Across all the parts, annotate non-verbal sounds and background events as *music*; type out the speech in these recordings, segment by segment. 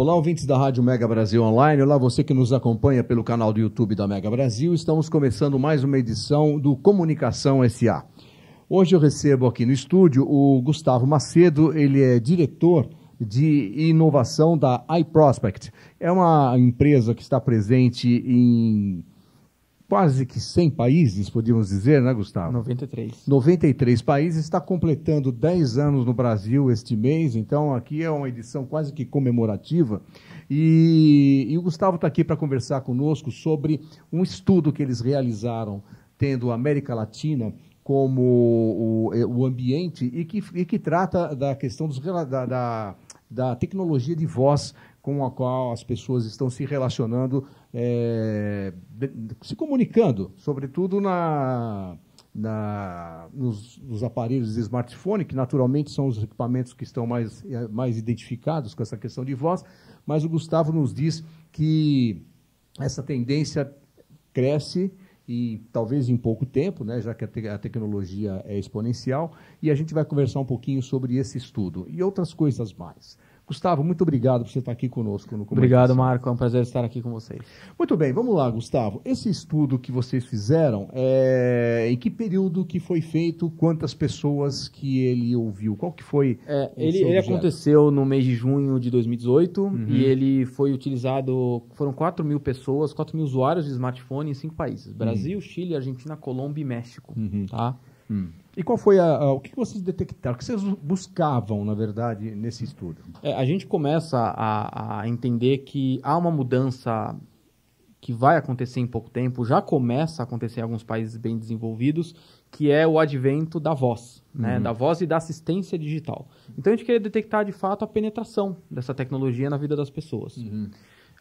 Olá, ouvintes da Rádio Mega Brasil Online. Olá, você que nos acompanha pelo canal do YouTube da Mega Brasil. Estamos começando mais uma edição do Comunicação SA. Hoje eu recebo aqui no estúdio o Gustavo Macedo, ele é diretor de inovação da iProspect. É uma empresa que está presente em quase que 100 países, podíamos dizer, né, Gustavo? 93. 93 países, está completando 10 anos no Brasil este mês, então aqui é uma edição quase que comemorativa. E, e o Gustavo está aqui para conversar conosco sobre um estudo que eles realizaram, tendo a América Latina como o, é, o ambiente e que, e que trata da questão dos, da, da, da tecnologia de voz com a qual as pessoas estão se relacionando, é, se comunicando, sobretudo na, na, nos, nos, aparelhos de smartphone, que naturalmente são os equipamentos que estão mais, é, mais identificados com essa questão de voz, mas o Gustavo nos diz que essa tendência cresce e talvez em pouco tempo, né, já que a, te a, tecnologia é exponencial, e a gente vai conversar um pouquinho sobre esse estudo e outras coisas mais. Gustavo, muito obrigado por você estar aqui conosco. No obrigado, Marco. É um prazer estar aqui com vocês. Muito bem, vamos lá, Gustavo. Esse estudo que vocês fizeram, é... em que período que foi feito? Quantas pessoas que ele ouviu? Qual que foi? É, ele, ele aconteceu no mês de junho de 2018 uhum. e ele foi utilizado, foram 4 mil pessoas, 4 mil usuários de smartphone em cinco países. Brasil, uhum. Chile, Argentina, Colômbia e México. Uhum. Tá? Hum. E qual foi a, a, o que vocês detectaram, o que vocês buscavam, na verdade, nesse estudo? É, a gente começa a, a, entender que há uma mudança que vai acontecer em pouco tempo, já começa a acontecer em alguns países bem desenvolvidos, que é o advento da voz, né? Uhum. da voz e da assistência digital. Então a gente queria detectar de fato a penetração dessa tecnologia na vida das pessoas. Uhum.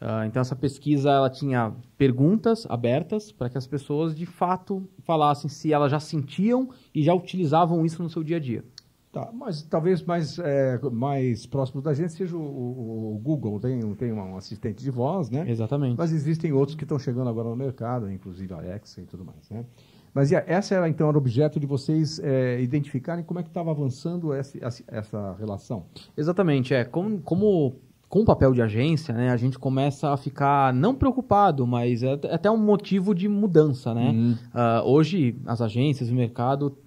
Uh, então essa pesquisa ela tinha perguntas abertas para que as pessoas de fato falassem se elas já sentiam e já utilizavam isso no seu dia a dia. Tá, mas talvez mais, é, mais próximo da gente seja o, o, o Google, tem, tem um assistente de voz, né? Exatamente. Mas existem outros que estão chegando agora no mercado, inclusive a Alexa e tudo mais, né? Mas ia, essa era então era o objeto de vocês é, identificarem como é que estava avançando essa, essa relação. Exatamente, é como, como com o papel de agência, né, a gente começa a ficar não preocupado, mas é até um motivo de mudança, né? Uhum. Uh, hoje as agências, o mercado,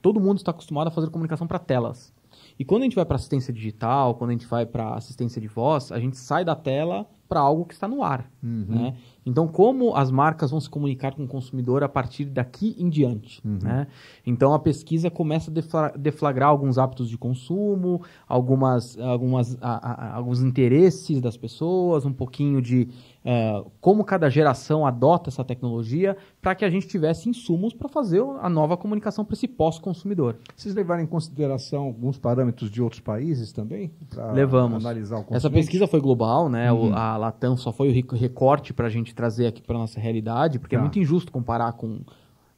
todo mundo está acostumado a fazer comunicação para telas. E quando a gente vai para assistência digital, quando a gente vai para assistência de voz, a gente sai da tela para algo que está no ar, uhum. né? Então, como as marcas vão se comunicar com o consumidor a partir daqui em diante? Uhum. Né? Então, a pesquisa começa a deflagrar alguns hábitos de consumo, algumas, algumas, a, a, alguns interesses das pessoas, um pouquinho de uh, como cada geração adota essa tecnologia, para que a gente tivesse insumos para fazer a nova comunicação para esse pós-consumidor. Vocês levaram em consideração alguns parâmetros de outros países também? Levamos. analisar o Essa pesquisa foi global, né? Uhum. O, a Latam só foi o recorte para a gente gente trazer aqui para nossa realidade, porque é tá. é muito injusto comparar com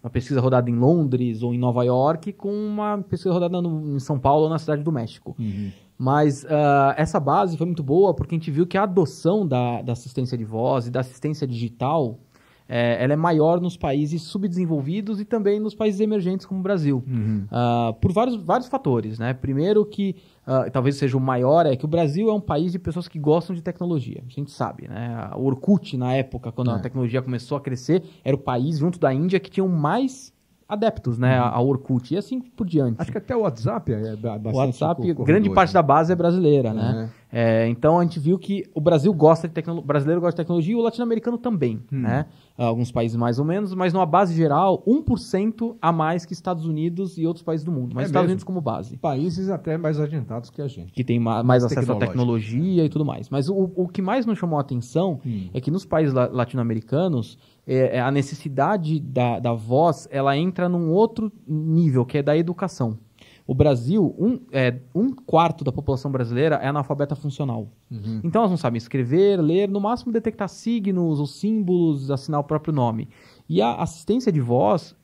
uma pesquisa rodada em Londres ou em Nova York com uma pesquisa rodada no, em São Paulo ou na Cidade do México. Uhum. Mas uh, essa base foi muito boa porque a gente viu que a adoção da, da assistência de voz e da assistência digital é, ela é maior nos países subdesenvolvidos e também nos países emergentes como o Brasil. Uhum. Uh, por vários, vários fatores. Né? Primeiro que uh, talvez seja o maior, é que o Brasil é um país de pessoas que gostam de tecnologia. A gente sabe, né? O Orkut, na época, quando é. a tecnologia começou a crescer, era o país, junto da Índia, que tinha mais adeptos, né? Uhum. A Orkut e assim por diante. Acho que até o WhatsApp é bastante. O WhatsApp, grande parte né? da base é brasileira, né? uhum. né? É, então a gente viu que o Brasil gosta de tecnologia, brasileiro gosta de tecnologia e o latino-americano também, uhum. né? Alguns países mais ou menos, mas numa base geral, 1% a mais que Estados Unidos e outros países do mundo, mas é Estados mesmo. Unidos como base. Países até mais adiantados que a gente. Que tem ma mais acesso à tecnologia né? e tudo mais. Mas o, o que mais nos chamou a atenção hum. é que nos países la latino-americanos é, é, a necessidade da, da voz ela entra num outro nível, que é da educação. O Brasil, um, é, um quarto da população brasileira é analfabeta funcional. Uhum. Então elas não sabem escrever, ler, no máximo detectar signos ou símbolos, assinar o próprio nome. E a assistência de voz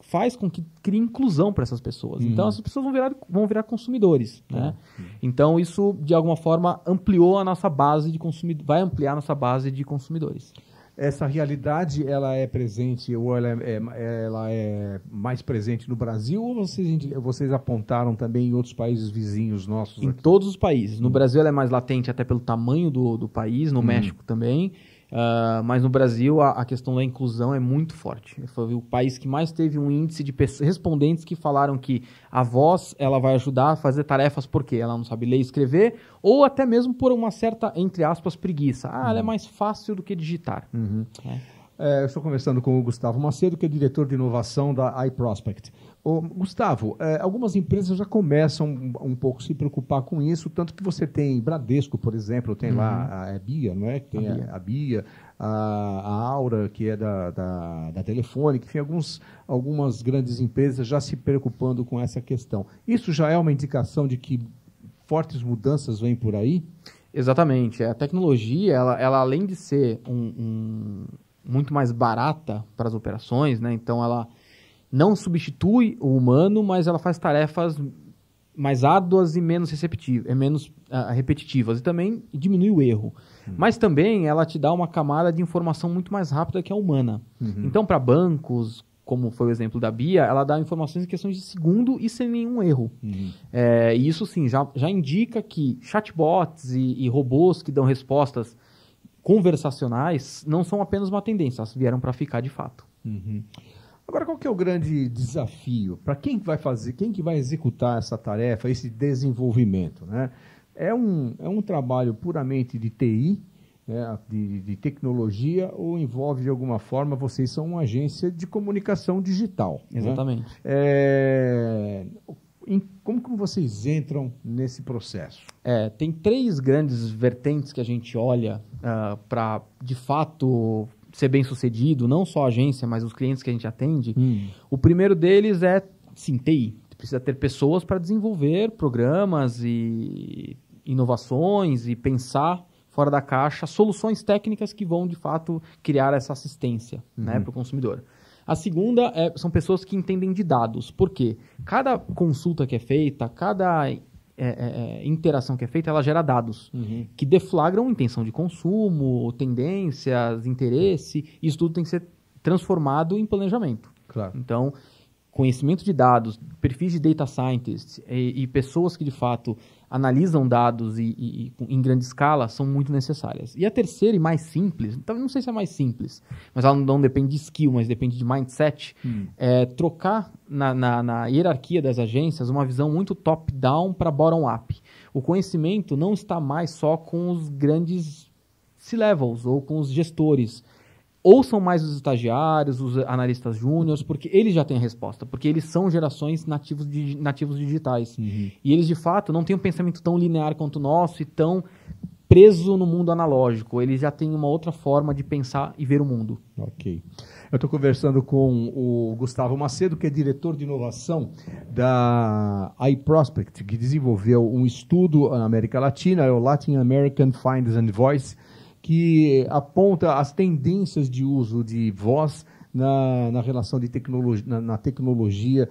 faz com que crie inclusão para essas pessoas. Então, uhum. Então essas pessoas vão virar, vão virar consumidores. Tá. Né? Uhum. Então isso, de alguma forma, ampliou a nossa base de consumidores, vai ampliar a nossa base de consumidores essa realidade ela é presente ou ela é, é, ela é mais presente no Brasil ou vocês, vocês apontaram também em outros países vizinhos nossos? Em aqui? todos os países. No hum. Brasil ela é mais latente até pelo tamanho do, do país, no hum. México também. Uh, mas no Brasil a, a, questão da inclusão é muito forte. Foi o país que mais teve um índice de respondentes que falaram que a voz ela vai ajudar a fazer tarefas porque ela não sabe ler e escrever, ou até mesmo por uma certa, entre aspas, preguiça. Ah, uhum. ela é uhum. mais fácil do que digitar. Uhum. É. É, estou conversando com o Gustavo Macedo, que é diretor de inovação da iProspect. Ô, Gustavo, é, algumas empresas já começam um, um, pouco se preocupar com isso, tanto que você tem Bradesco, por exemplo, tem uhum. lá é é? a, a, Bia, não é? Tem a, Bia, a, a, Bia, a Aura, que é da, da, da Telefônica, enfim, alguns, algumas grandes empresas já se preocupando com essa questão. Isso já é uma indicação de que fortes mudanças vêm por aí? Exatamente. A tecnologia, ela, ela além de ser um, um muito mais barata para as operações, né? Então ela não substitui o humano, mas ela faz tarefas mais áduas e menos, receptivas, eh, menos uh, repetitivas e também diminui o erro. Uhum. Mas também ela te dá uma camada de informação muito mais rápida que a humana. Uhum. Então, para bancos, como foi o exemplo da Bia, ela dá informações em questões de segundo e sem nenhum erro. Uhum. É, e isso sim, já, já indica que chatbots e, e robôs que dão respostas conversacionais não são apenas uma tendência, elas vieram para ficar de fato. Uhum. Agora, qual que é o grande desafio? Para quem vai fazer, quem que vai executar essa tarefa, esse desenvolvimento? Né? É, um, é um trabalho puramente de TI, né, de, de tecnologia, ou envolve de alguma forma, vocês são uma agência de comunicação digital. Né? Exatamente. Né? É, em, como que vocês entram nesse processo? É, tem três grandes vertentes que a gente olha uh, ah, para, de fato, ser bem sucedido, não só a agência, mas os clientes que a gente atende. Hum. O primeiro deles é, sim, TI. Precisa ter pessoas para desenvolver programas e inovações e pensar fora da caixa soluções técnicas que vão, de fato, criar essa assistência hum. né, uhum. para o consumidor. A segunda é, são pessoas que entendem de dados. Por quê? Cada consulta que é feita, cada é, é, é, interação que é feita, ela gera dados uhum. que deflagram intenção de consumo, tendências, interesse. Isso tudo tem que ser transformado em planejamento. Claro. Então, conhecimento de dados, perfis de data scientists e, e pessoas que de fato analisam dados e, e, e, em grande escala são muito necessárias. E a terceira e mais simples, então não sei se é mais simples, mas ela não depende de skill, mas depende de mindset, hum. é trocar na, na, na, hierarquia das agências uma visão muito top-down para bottom-up. O conhecimento não está mais só com os grandes C-levels ou com os gestores, ouçam mais os estagiários, os analistas júniores, porque eles já têm a resposta, porque eles são gerações nativos, de, nativos digitais. Uhum. E eles, de fato, não têm um pensamento tão linear quanto o nosso e tão preso no mundo analógico. Eles já têm uma outra forma de pensar e ver o mundo. Ok. Eu estou conversando com o Gustavo Macedo, que é diretor de inovação da iProspect, que desenvolveu um estudo na América Latina, é o Latin American Finds and Voice, que aponta as tendências de uso de voz na, na relação de tecnologia, na, na tecnologia,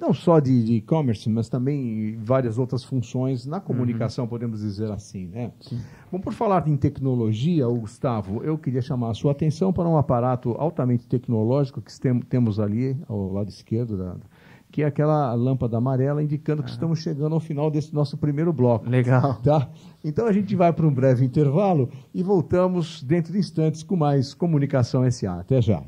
não só de e-commerce, mas também várias outras funções na comunicação, uhum. podemos dizer assim. Né? Bom, por falar em tecnologia, Gustavo, eu queria chamar a sua atenção para um aparato altamente tecnológico que tem, temos ali, ao lado esquerdo da que é aquela lâmpada amarela indicando que ah. estamos chegando ao final desse nosso primeiro bloco. Legal. Tá? Então a gente vai para um breve intervalo e voltamos dentro de instantes com mais Comunicação SA. Até já.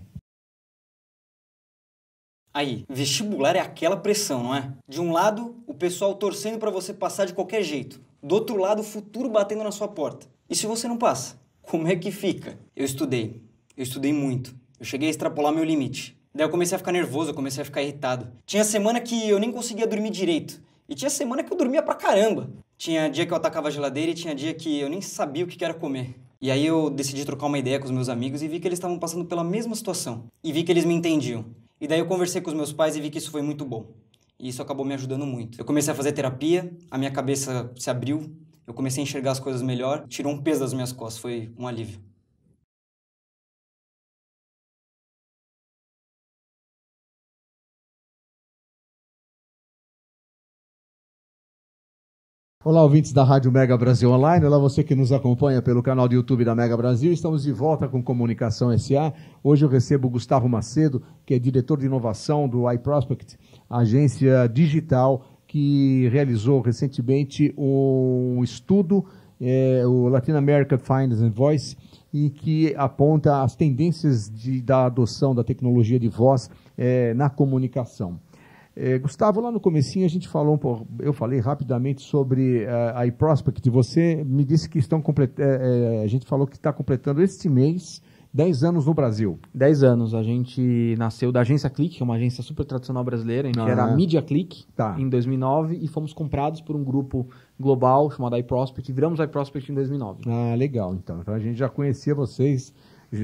Aí, vestibular é aquela pressão, não é? De um lado, o pessoal torcendo para você passar de qualquer jeito. Do outro lado, o futuro batendo na sua porta. E se você não passa? Como é que fica? Eu estudei. Eu estudei muito. Eu cheguei a extrapolar meu limite. Daí eu comecei a ficar nervoso, eu comecei a ficar irritado. Tinha semana que eu nem conseguia dormir direito. E tinha semana que eu dormia pra caramba. Tinha dia que eu atacava a geladeira e tinha dia que eu nem sabia o que era comer. E aí eu decidi trocar uma ideia com os meus amigos e vi que eles estavam passando pela mesma situação. E vi que eles me entendiam. E daí eu conversei com os meus pais e vi que isso foi muito bom. E isso acabou me ajudando muito. Eu comecei a fazer terapia, a minha cabeça se abriu, eu comecei a enxergar as coisas melhor, tirou um peso das minhas costas, foi um alívio. Olá, ouvintes da Rádio Mega Brasil Online. Olá, você que nos acompanha pelo canal do YouTube da Mega Brasil. Estamos de volta com Comunicação SA. Hoje eu recebo o Gustavo Macedo, que é diretor de inovação do iProspect, agência digital que realizou recentemente um estudo, é, o Latin America Finance and Voice, e que aponta as tendências de, da adoção da tecnologia de voz é, na comunicação. É, Gustavo, lá no comecinho a gente falou, um pouco, eu falei rapidamente sobre a, eh, a iProspect. Você me disse que estão completando, eh, eh, a gente falou que está completando este mês 10 anos no Brasil. 10 anos. A gente nasceu da Agência Click, que é uma agência super tradicional brasileira, a gente ah, era a ah. Media Click tá. em 2009 e fomos comprados por um grupo global chamado iProspect e viramos iProspect em 2009. Ah, legal. Então, então a gente já conhecia vocês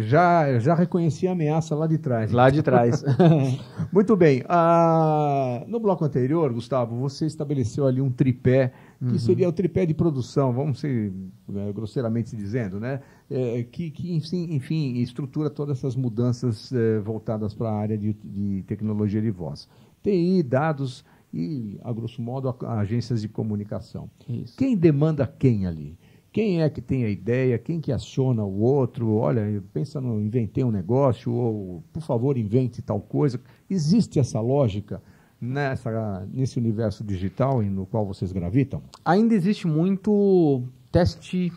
já, já reconheci a ameaça lá de trás. Lá de trás. *laughs* Muito bem. Ah, no bloco anterior, Gustavo, você estabeleceu ali um tripé, que uhum. seria o tripé de produção, vamos ser né, grosseiramente dizendo, né? É, que, que enfim, estrutura todas essas mudanças é, voltadas para a área de, de tecnologia de voz. TI, dados e, a grosso modo, agências de comunicação. Isso. Quem demanda quem ali? Quem é que tem a ideia? Quem que aciona o outro? Olha, pensa no inventei um negócio ou por favor invente tal coisa. Existe essa lógica nessa nesse universo digital no qual vocês gravitam? Ainda existe muito teste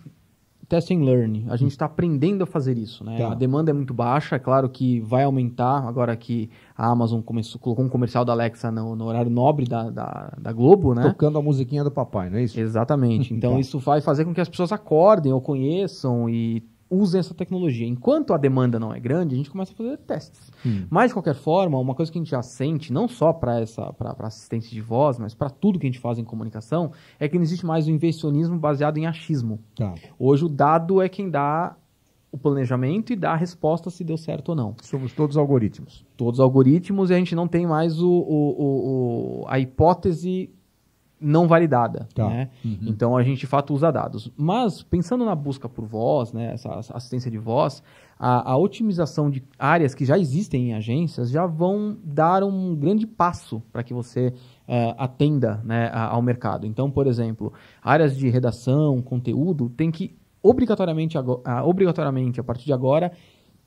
test and learn. A gente está hum. aprendendo a fazer isso, né? Tá. A demanda é muito baixa, é claro que vai aumentar agora que a Amazon começou, colocou um comercial da Alexa no, no horário nobre da, da, da, Globo, né? Tocando a musiquinha do papai, não é isso? Exatamente. *laughs* Então tá. isso vai fazer com que as pessoas acordem ou conheçam e usem essa tecnologia. Enquanto a demanda não é grande, a gente começa a fazer testes. Hum. Mas, de qualquer forma, uma coisa que a gente já sente, não só para essa assistência de voz, mas para tudo que a gente faz em comunicação, é que não existe mais o um investicionismo baseado em achismo. Tá. Hoje, o dado é quem dá o planejamento e dá a resposta se deu certo ou não. Somos todos algoritmos. Todos algoritmos e a gente não tem mais o, o, o a hipótese não validada. Tá. Né? Uhum. Então a gente de fato usa dados. Mas pensando na busca por voz, né, essa assistência de voz, a, a otimização de áreas que já existem em agências já vão dar um grande passo para que você uh, atenda né, a, ao mercado. Então, por exemplo, áreas de redação, conteúdo, tem que obrigatoriamente, ah, obrigatoriamente a partir de agora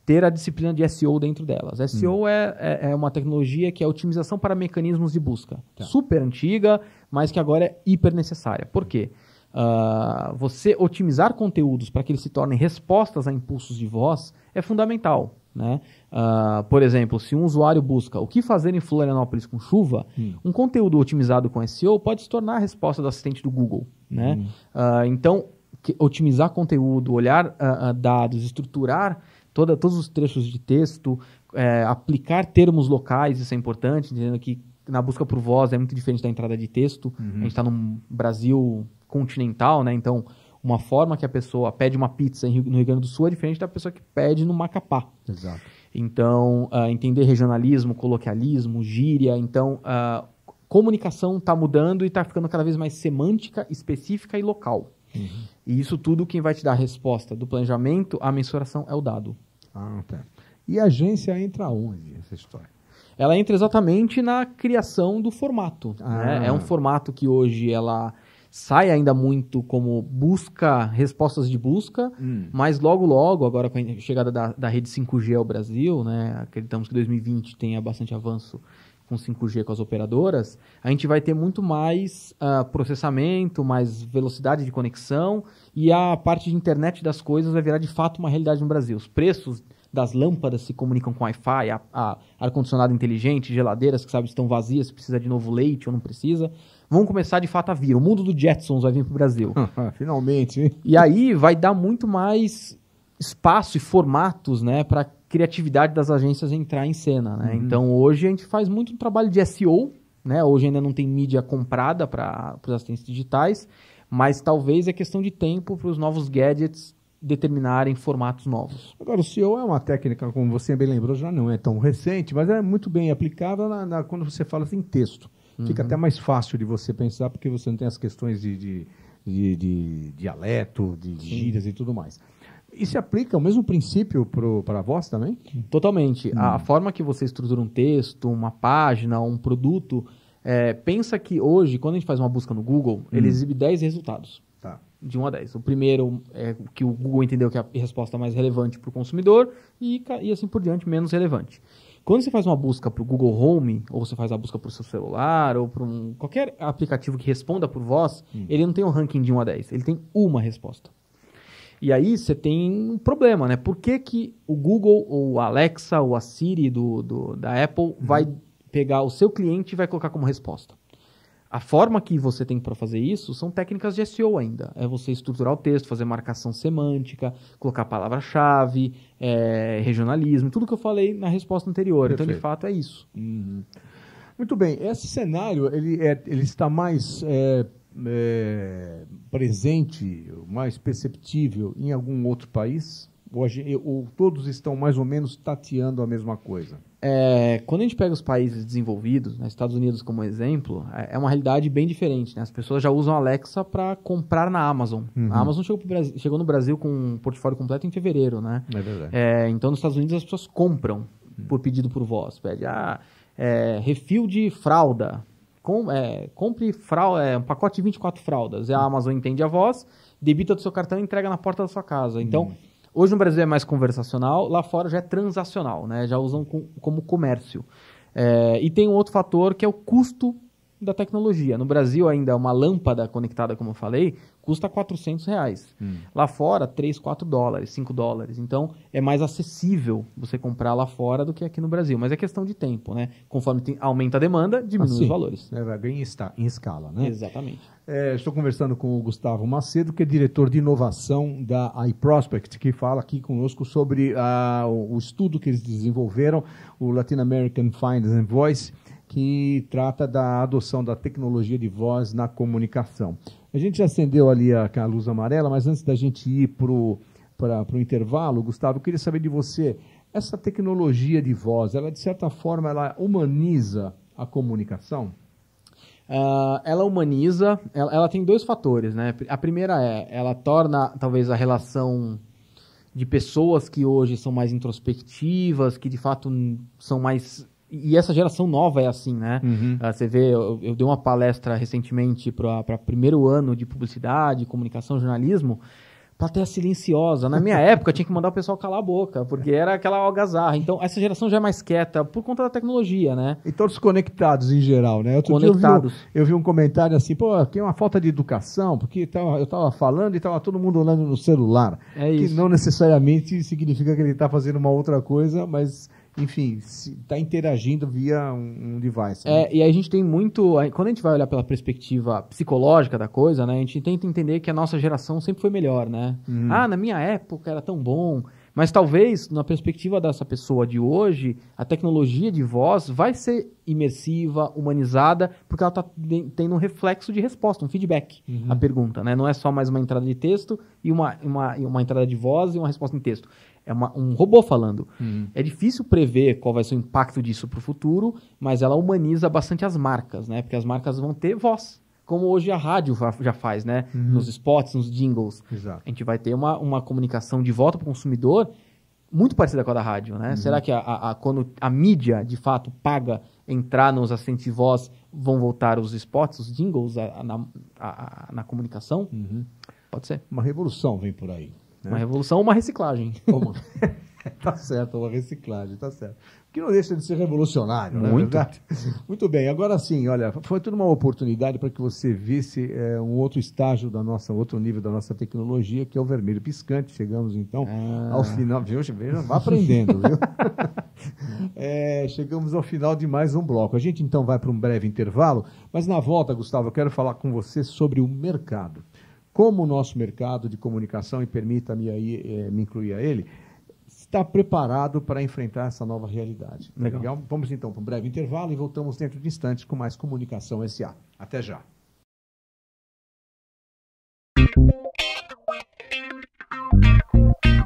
ter a disciplina de SEO dentro delas. SEO hum. é, é, é, uma tecnologia que é otimização para mecanismos de busca. Tá. Super antiga, mas que agora é hiper necessária. Por quê? Uh, você otimizar conteúdos para que eles se tornem respostas a impulsos de voz é fundamental. Né? Uh, por exemplo, se um usuário busca o que fazer em Florianópolis com chuva, hum. um conteúdo otimizado com SEO pode se tornar a resposta do assistente do Google. Né? Hum. Uh, então, que, otimizar conteúdo, olhar dados, estruturar toda, todos os trechos de texto, é, aplicar termos locais, isso é importante, entendendo que na busca por voz é muito diferente da entrada de texto. Uhum. A gente está num Brasil continental, né? Então, uma forma que a pessoa pede uma pizza no Rio Grande do Sul é diferente da pessoa que pede no Macapá. Exato. Então, uh, entender regionalismo, coloquialismo, gíria. Então, uh, comunicação está mudando e está ficando cada vez mais semântica, específica e local. Uhum. E isso tudo quem vai te dar a resposta do planejamento, a mensuração é o dado. Ah, tá. E a agência entra onde essa história? Ela entra exatamente na criação do formato. Né? Ah. Né? É um formato que hoje ela sai ainda muito como busca, respostas de busca, hum. mas logo logo, agora com a chegada da, da rede 5G ao Brasil, né? acreditamos que 2020 tenha bastante avanço com 5G com as operadoras, a gente vai ter muito mais uh, processamento, mais velocidade de conexão e a parte de internet das coisas vai virar de fato uma realidade no Brasil. Os preços das lâmpadas se comunicam com Wi-Fi, ar-condicionado inteligente, geladeiras que sabe estão vazias, precisa de novo leite ou não precisa, vão começar de fato a vir. O mundo do Jetsons vai vir para o Brasil. *laughs* Finalmente. Hein? E aí vai dar muito mais espaço e formatos né, para criatividade das agências entrar em cena, né? Uhum. Então hoje a gente faz muito um trabalho de SEO, né? Hoje ainda não tem mídia comprada para os assistentes digitais, mas talvez é questão de tempo para os novos gadgets determinarem formatos novos. Agora, o SEO é uma técnica, como você bem lembrou, já não é tão recente, mas é muito bem aplicada na, na, quando você fala assim, em texto. Uhum. Fica até mais fácil de você pensar, porque você não tem as questões de, de, de, de dialeto, de, de gírias e tudo mais. E se aplica o mesmo princípio para a voz também? Totalmente. Hum. A forma que você estrutura um texto, uma página, um produto, é, pensa que hoje, quando a gente faz uma busca no Google, hum. ele exibe 10 resultados. Tá. De 1 a 10. O primeiro é que o Google entendeu que é a resposta mais relevante para o consumidor e, e assim por diante, menos relevante. Quando você faz uma busca para o Google Home, ou você faz a busca para o seu celular, ou para um, qualquer aplicativo que responda por voz, hum. ele não tem um ranking de 1 a 10. Ele tem uma resposta. E aí você tem um problema, né? Por que, que o Google, ou o Alexa, ou a Siri do, do da Apple uhum. vai pegar o seu cliente e vai colocar como resposta? A forma que você tem para fazer isso são técnicas de SEO ainda. É você estruturar o texto, fazer marcação semântica, colocar palavra-chave, é, regionalismo, tudo que eu falei na resposta anterior. Perfeito. Então, de fato, é isso. Uhum. Muito bem. Esse cenário ele, é, ele está mais é, é, presente, mais perceptível em algum outro país? ou todos estão mais ou menos tateando a mesma coisa? É, quando a gente pega os países desenvolvidos, né, Estados Unidos como exemplo, é, é uma realidade bem diferente. Né? As pessoas já usam Alexa para comprar na Amazon. Uhum. A Amazon chegou, Brasil, chegou, no Brasil com um portfólio completo em fevereiro, né? É verdade. É, então, nos Estados Unidos as pessoas compram uhum. por pedido por voz. Pede, ah, é, refil de fralda, com, é, compre fralda, é, um pacote de 24 fraldas. A Amazon entende a voz, debita do seu cartão e entrega na porta da sua casa. Então, hum. hoje no Brasil é mais conversacional, lá fora já é transacional, né? Já usam com, como comércio. É, e tem um outro fator que é o custo da tecnologia. No Brasil ainda é uma lâmpada conectada, como eu falei, custa 400 reais. Hum. Lá fora, 3, 4 dólares, 5 dólares. Então, é mais acessível você comprar lá fora do que aqui no Brasil. Mas é questão de tempo, né? Conforme tem, aumenta a demanda, diminui assim, os valores. É, bem em escala, né? Exatamente. É, estou conversando com o Gustavo Macedo, que é diretor de inovação da iProspect, que fala aqui conosco sobre ah, o estudo que eles desenvolveram, o Latin American Finance and Voice, que trata da adoção da tecnologia de voz na comunicação. A gente já acendeu ali a, a luz amarela, mas antes da gente ir para o intervalo, Gustavo, eu queria saber de você, essa tecnologia de voz, ela de certa forma ela humaniza a comunicação? Uh, ela humaniza, ela, ela, tem dois fatores, né? A primeira é, ela torna talvez a relação de pessoas que hoje são mais introspectivas, que de fato são mais e essa geração nova é assim, né? Uhum. Ah, você vê, eu, eu, dei uma palestra recentemente para primeiro ano de publicidade, comunicação, jornalismo, plateia silenciosa. Na minha *laughs* época, tinha que mandar o pessoal calar a boca, porque era aquela algazarra. Então, essa geração já é mais quieta por conta da tecnologia, né? E todos conectados em geral, né? Outro conectados. Eu vi, um, eu, vi um, comentário assim, pô, tem uma falta de educação, porque tava, eu estava falando e estava todo mundo olhando no celular. É isso. Que não necessariamente significa que ele está fazendo uma outra coisa, mas enfim, está interagindo via um, um device. Né? É, e a gente tem muito. Quando a gente vai olhar pela perspectiva psicológica da coisa, né? A gente tenta entender que a nossa geração sempre foi melhor, né? Uhum. Ah, na minha época era tão bom. Mas talvez, na perspectiva dessa pessoa de hoje, a tecnologia de voz vai ser imersiva, humanizada, porque ela está tendo um reflexo de resposta, um feedback uhum. à pergunta. Né? Não é só mais uma entrada de texto e uma, uma, uma entrada de voz e uma resposta em texto. É uma, um robô falando. Uhum. É difícil prever qual vai ser o impacto disso para o futuro, mas ela humaniza bastante as marcas, né? porque as marcas vão ter voz como hoje a rádio já faz, né? Uhum. Nos spots, nos jingles. Exato. A gente vai ter uma, uma comunicação de volta para o consumidor muito parecida com a da rádio, né? Uhum. Será que a, a, a, quando a mídia, de fato, paga entrar nos assentos de voz, vão voltar os spots, os jingles a, na, na comunicação? Uhum. Pode ser. Uma revolução vem por aí. Né? Uma revolução ou uma reciclagem. Como? *laughs* *laughs* tá certo, uma reciclagem, tá certo. Que não deixa de ser revolucionário, Muito. não é verdade? *laughs* Muito bem, agora sim, olha, foi tudo uma oportunidade para que você visse é, um outro estágio da nossa, outro nível da nossa tecnologia, que é o vermelho piscante. Chegamos então ah. ao final. Viu? vá aprendendo, viu? é, *laughs* chegamos ao final de mais um bloco. A gente então vai para um breve intervalo, mas na volta, Gustavo, eu quero falar com você sobre o mercado como o nosso mercado de comunicação, e permita-me aí eh, me incluir a ele, está preparado para enfrentar essa nova realidade. Tá legal. legal. Vamos então para um breve intervalo e voltamos dentro de instantes com mais Comunicação SA. Até já.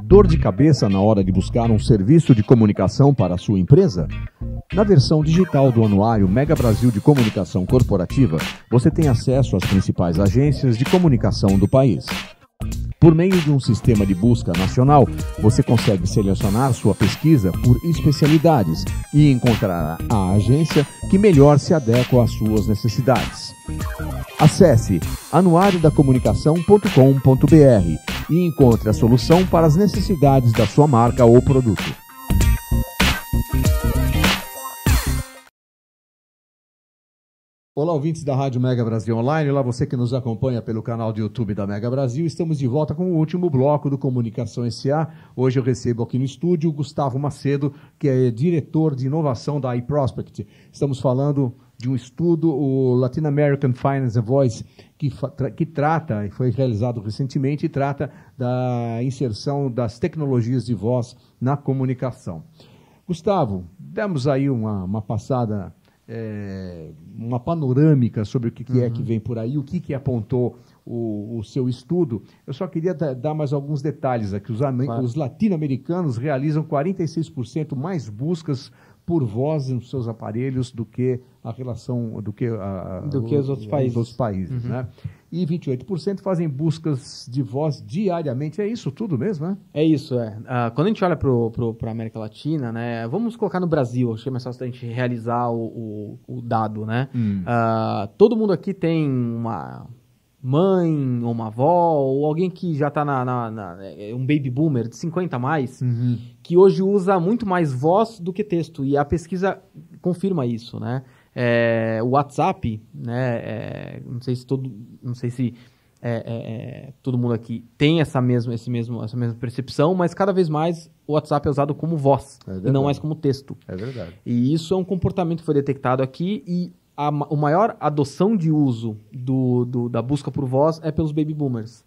Dor de cabeça na hora de buscar um serviço de comunicação para a sua empresa? Na versão digital do Anuário Mega Brasil de Comunicação Corporativa, você tem acesso às principais agências de comunicação do país. Por meio de um sistema de busca nacional, você consegue selecionar sua pesquisa por especialidades e encontrar a agência que melhor se adequa às suas necessidades. Acesse anuariodacomunicação.com.br e encontre a solução para as necessidades da sua marca ou produto. Olá, ouvintes da Rádio Mega Brasil Online. Olá, você que nos acompanha pelo canal do YouTube da Mega Brasil. Estamos de volta com o último bloco do Comunicação SA. Hoje eu recebo aqui no estúdio o Gustavo Macedo, que é diretor de inovação da iProspect. Estamos falando de um estudo, o Latin American Finance Voice, que, que trata, e foi realizado recentemente, e trata da inserção das tecnologias de voz na comunicação. Gustavo, demos aí uma, uma passada é, uma panorâmica sobre o que, que uhum. é que uhum. vem por aí, o que, que apontou o, o seu estudo. Eu só queria dar mais alguns detalhes aqui. Os, claro. os latino-americanos realizam 46% mais buscas por voz nos seus aparelhos do que a relação do que, a, do que os outros países, os outros países uhum. né? e 28% fazem buscas de voz diariamente. É isso tudo mesmo, né? É isso, é. Uh, quando a gente olha para a América Latina, né? Vamos colocar no Brasil, acho que é mais fácil a gente realizar o, o, o dado, né? Hum. Uh, todo mundo aqui tem uma mãe ou uma avó ou alguém que já está na, na, na, é um baby boomer de 50 a mais uhum. que hoje usa muito mais voz do que texto e a pesquisa confirma isso, né? é, o WhatsApp, né? É, não sei se todo, não sei se é, é, é, todo mundo aqui tem essa mesma, esse mesmo, essa mesma percepção, mas cada vez mais o WhatsApp é usado como voz é e não mais como texto. É verdade. E isso é um comportamento que foi detectado aqui e a o maior adoção de uso do, do, da busca por voz é pelos baby boomers.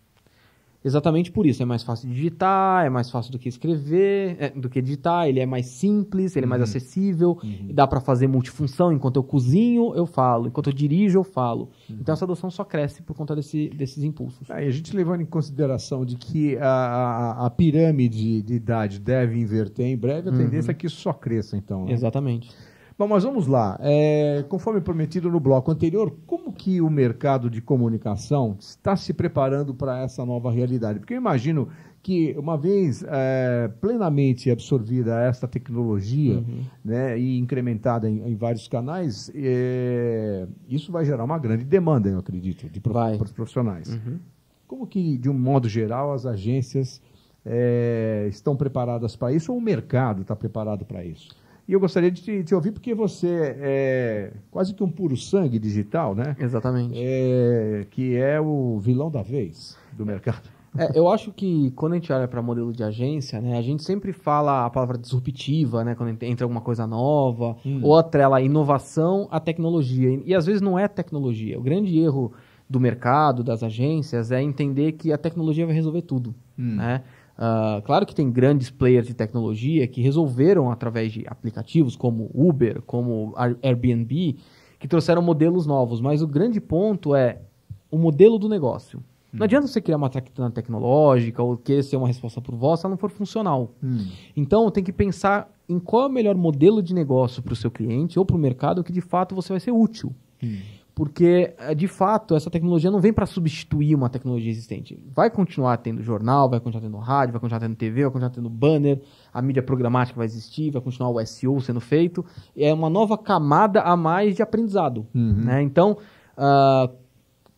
Exatamente por isso. É mais fácil de digitar, é mais fácil do que escrever, é, do que digitar. Ele é mais simples, ele é mais uhum. acessível. Uhum. Dá para fazer multifunção. Enquanto eu cozinho, eu falo. Enquanto eu dirijo, eu falo. Uhum. Então essa adoção só cresce por conta desse, desses impulsos. Ah, e a gente levando em consideração de que a, a, a pirâmide de idade deve inverter em breve, a uhum. tendência é que isso só cresça, então. Né? Exatamente. Bom, mas vamos lá. É, conforme prometido no bloco anterior, como que o mercado de comunicação está se preparando para essa nova realidade? Porque eu imagino que, uma vez é, plenamente absorvida esta tecnologia uhum. né, e incrementada em, em vários canais, é, isso vai gerar uma grande demanda, eu acredito, de profissionais. Uhum. Como que, de um modo geral, as agências é, estão preparadas para isso ou o mercado está preparado para isso? E eu gostaria de te, te ouvir, porque você é quase que um puro sangue digital, né? Exatamente. É, que é o vilão da vez do mercado. É, eu acho que quando a gente olha para modelo de agência, né, a gente sempre fala a palavra disruptiva, né, quando entra alguma coisa nova, hum. ou atrela inovação à tecnologia. E, e às vezes não é tecnologia. O grande erro do mercado, das agências, é entender que a tecnologia vai resolver tudo, hum. né? Uh, claro que tem grandes players de tecnologia que resolveram através de aplicativos como Uber, como Airbnb, que trouxeram modelos novos, mas o grande ponto é o modelo do negócio. Não hum. adianta você criar uma tractana tecnológica ou querer ser uma resposta por voz se ela não for funcional. Hum. Então, tem que pensar em qual é o melhor modelo de negócio para o seu cliente ou para o mercado que de fato você vai ser útil. Hum porque eh, de fato essa tecnologia não vem para substituir uma tecnologia existente. Vai continuar tendo jornal, vai continuar tendo rádio, vai continuar tendo TV, vai continuar tendo banner, a mídia programática vai existir, vai continuar o SEO sendo feito. É uma nova camada a mais de aprendizado. Uhum. Né? Então, uh,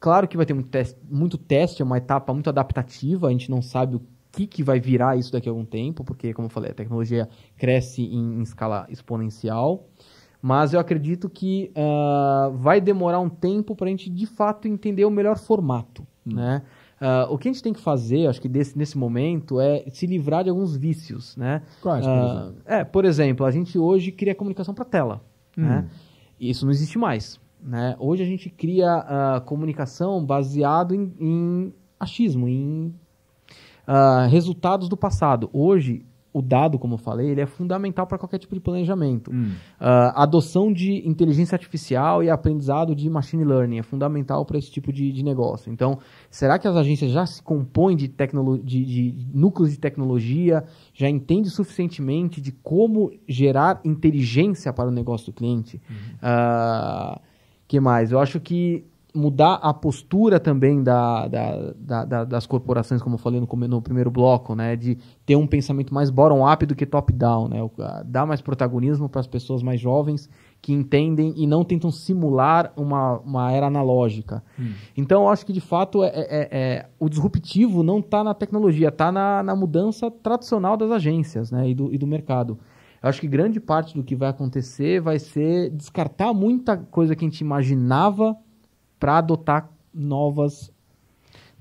claro que vai ter muito teste, muito teste, é uma etapa muito adaptativa, a gente não sabe o que, que vai virar isso daqui a algum tempo, porque, como eu falei, a tecnologia cresce em, em escala exponencial. Mas eu acredito que uh, vai demorar um tempo para a gente de fato entender o melhor formato, hum. né? Uh, o que a gente tem que fazer, acho que desse, nesse momento, é se livrar de alguns vícios, né? Quais, ah, por uh, exemplo? É, por exemplo, a gente hoje cria comunicação para tela, hum. né? Isso não existe mais, né? Hoje a gente cria uh, comunicação baseado em, em achismo, em resultados do passado. Hoje o dado, como eu falei, ele é fundamental para qualquer tipo de planejamento. Hum. Uh, adoção de inteligência artificial e aprendizado de machine learning é fundamental para esse tipo de, de, negócio. Então, será que as agências já se compõem de, de, de núcleos de tecnologia, já entende suficientemente de como gerar inteligência para o negócio do cliente? Hum. Uh, que mais? Eu acho que mudar a postura também da, da, da, da das corporações, como eu falei no, no, primeiro bloco, né? De ter um pensamento mais bottom-up do que top-down, né? Dar mais protagonismo para as pessoas mais jovens que entendem e não tentam simular uma, uma era analógica. Hum. Então, eu acho que, de fato, é, é, é o disruptivo não está na tecnologia, está na, na mudança tradicional das agências né? e, do, e do mercado. Eu acho que grande parte do que vai acontecer vai ser descartar muita coisa que a gente imaginava para adotar novas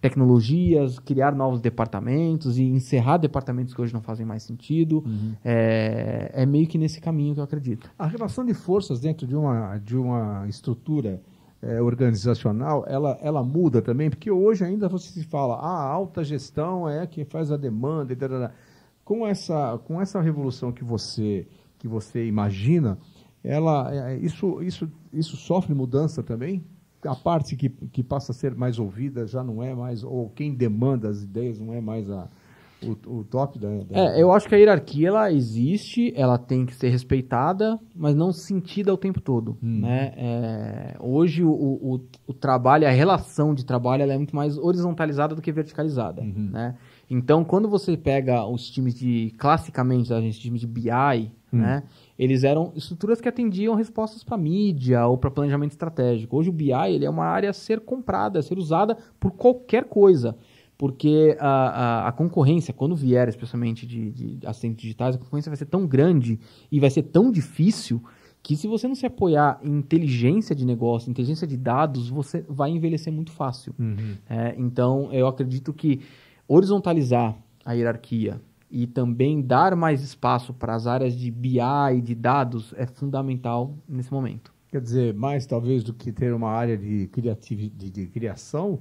tecnologias, criar novos departamentos e encerrar departamentos que hoje não fazem mais sentido. Uhum. É, é, meio que nesse caminho que eu acredito. A relação de forças dentro de uma, de uma estrutura é, organizacional, ela, ela muda também, porque hoje ainda você se fala, ah, a alta gestão é quem faz a demanda, etc. Com essa, com essa revolução que você, que você imagina, ela, é, isso, isso, isso sofre mudança também? a parte que, que passa a ser mais ouvida já não é mais, ou quem demanda as ideias não é mais a, o, o top da, da, É, eu acho que a hierarquia ela existe, ela tem que ser respeitada, mas não sentida o tempo todo. Hum. Né? É, hoje o, o, o, trabalho, a relação de trabalho ela é muito mais horizontalizada do que verticalizada. Uhum. Né? Então, quando você pega os times de, classicamente, a gente de BI, hum. né? Eles eram estruturas que atendiam respostas para mídia ou para planejamento estratégico. Hoje o BI ele é uma área a ser comprada, a ser usada por qualquer coisa. Porque a, a, a concorrência, quando vier, especialmente de, de assistentes digitais, a concorrência vai ser tão grande e vai ser tão difícil que se você não se apoiar em inteligência de negócio, inteligência de dados, você vai envelhecer muito fácil. Uhum. É, então, eu acredito que horizontalizar a hierarquia e também dar mais espaço para as áreas de BI e de dados é fundamental nesse momento. Quer dizer, mais talvez do que ter uma área de, de, de criação,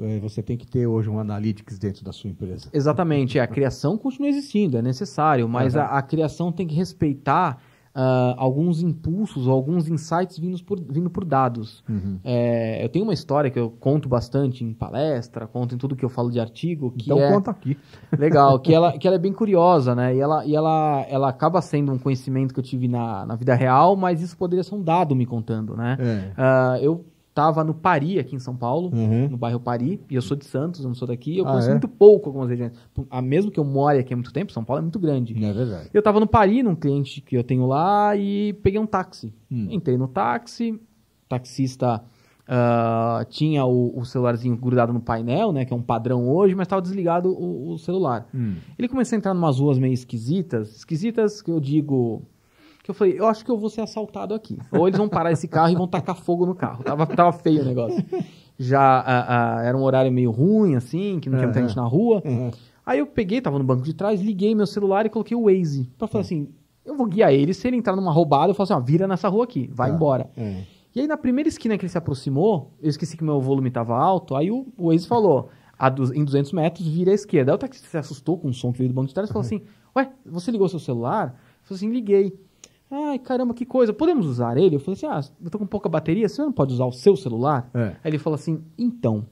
é, você tem que ter hoje um analytics dentro da sua empresa. Exatamente, é, a criação continua existindo, é necessário, mas uhum. a, a criação tem que respeitar uh, alguns impulsos, ou alguns insights vindos por, vindo por dados. Uhum. É, eu tenho uma história que eu conto bastante em palestra, conto em tudo que eu falo de artigo. Que então é, conta aqui. *laughs* Legal, que ela, que ela é bem curiosa, né? E, ela, e ela, ela acaba sendo um conhecimento que eu tive na, na vida real, mas isso poderia ser um dado me contando, né? É. Uh, eu Tava no Pari, aqui em São Paulo, uhum. no bairro Pari, e eu sou de Santos, eu não sou daqui, eu ah, conheço é? muito pouco algumas regiões. A mesmo que eu moro aqui há muito tempo, São Paulo é muito grande. É verdade. Eu tava no Pari, num cliente que eu tenho lá, e peguei um táxi. Hum. Entrei no táxi, taxista uh, tinha o, o, celularzinho grudado no painel, né, que é um padrão hoje, mas tava desligado o, o celular. Hum. Ele começou a entrar em umas ruas meio esquisitas, esquisitas que eu digo que eu falei, eu acho que eu vou ser assaltado aqui. Ou eles vão parar esse carro e vão tacar fogo no carro. Tava, tava feio o negócio. Já a, ah, a, ah, era um horário meio ruim, assim, que não tinha muita gente na rua. Uhum. Aí eu peguei, tava no banco de trás, liguei meu celular e coloquei o Waze. Pra falar hum. assim, eu vou guiar ele, se ele entrar numa roubada, eu falo assim, ó, vira nessa rua aqui, vai ah, embora. É. E aí na primeira esquina que ele se aproximou, eu esqueci que meu volume estava alto, aí o, o Waze falou, du, em 200 metros, vira à esquerda. Aí o taxista se assustou com o som que veio do banco de trás e falou assim, ué, você ligou seu celular? Eu falei assim, liguei. Ai, caramba, que coisa. Podemos usar ele? Eu falei assim: ah, eu tô com pouca bateria, você não pode usar o seu celular? É. Aí ele falou assim: então,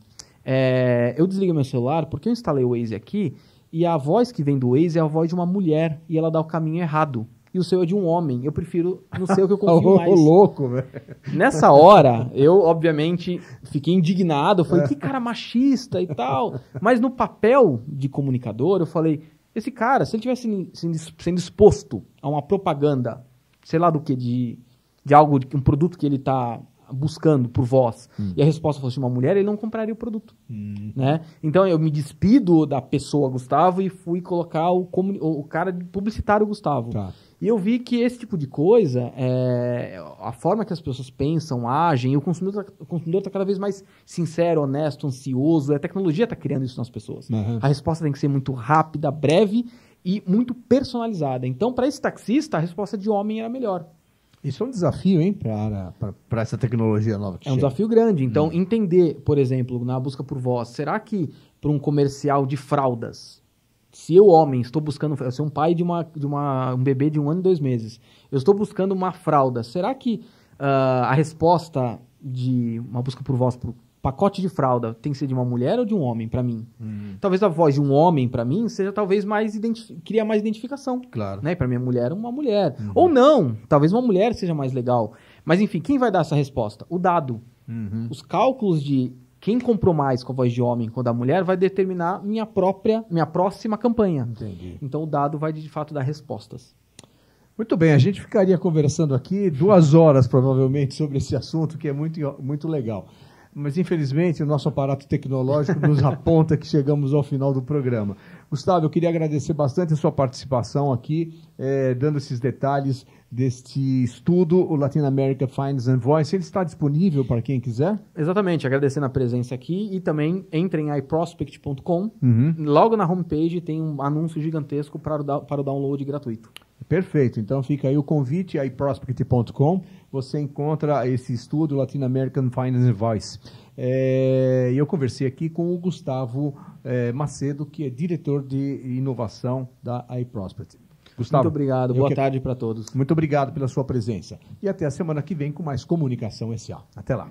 é, eu desliguei meu celular porque eu instalei o Waze aqui e a voz que vem do Waze é a voz de uma mulher e ela dá o caminho errado. E o seu é de um homem. Eu prefiro no seu que eu *laughs* confio mais. Ô, louco, velho. Nessa hora, eu, obviamente, fiquei indignado. Eu falei, é. que cara machista e tal. Mas no papel de comunicador, eu falei, esse cara, se ele tivesse sendo exposto a uma propaganda sei lá do que, de, de algo, de um produto que ele está buscando por voz, hum. e a resposta fosse uma mulher, ele não compraria o produto. Hum. Né? Então eu me despido da pessoa Gustavo e fui colocar o, o cara publicitário Gustavo. Tá. E eu vi que esse tipo de coisa, é, a forma que as pessoas pensam, agem, o consumidor está tá cada vez mais sincero, honesto, ansioso. A tecnologia está criando isso nas pessoas. Uhum. A resposta tem que ser muito rápida, breve e muito personalizada. Então, para esse taxista, a resposta de homem era melhor. Isso é um desafio, hein, para essa tecnologia nova que É um desafio grande. Então, hum. entender, por exemplo, na busca por voz, será que para um comercial de fraldas, se eu, homem, estou buscando, eu sou um pai de, uma, de uma, um bebê de um ano e dois meses, eu estou buscando uma fralda, será que uh, a resposta de uma busca por voz para pacote de fralda tem que ser de uma mulher ou de um homem para mim. Hum. Talvez a voz de um homem para mim seja talvez mais cria mais identificação. Claro. Né? Para minha mulher uma mulher uhum. ou não, talvez uma mulher seja mais legal. Mas enfim, quem vai dar essa resposta? O dado. Uhum. Os cálculos de quem comprou mais com a voz de homem com a da mulher vai determinar minha própria, minha próxima campanha. Entendi. Então o dado vai de fato dar respostas. Muito bem, a gente ficaria conversando aqui duas horas provavelmente sobre esse assunto que é muito, muito legal mas infelizmente o nosso aparato tecnológico nos *laughs* aponta que chegamos ao final do programa. Gustavo, eu queria agradecer bastante a sua participação aqui, eh, dando esses detalhes deste estudo, o Latin America Finds and Voice. Ele está disponível para quem quiser? Exatamente, agradecendo a presença aqui e também entrem em iprospect.com. Uhum. Logo na homepage tem um anúncio gigantesco para o, para o download gratuito. Perfeito, então fica aí o convite, iprospect.com. Você encontra esse estudo, Latin American Finance and Voice. É, e eu conversei aqui com o Gustavo é, Macedo, que é diretor de inovação da iProsperity. Gustavo, muito obrigado. Boa que... tarde para todos. Muito obrigado pela sua presença. E até a semana que vem com mais Comunicação SA. Até lá.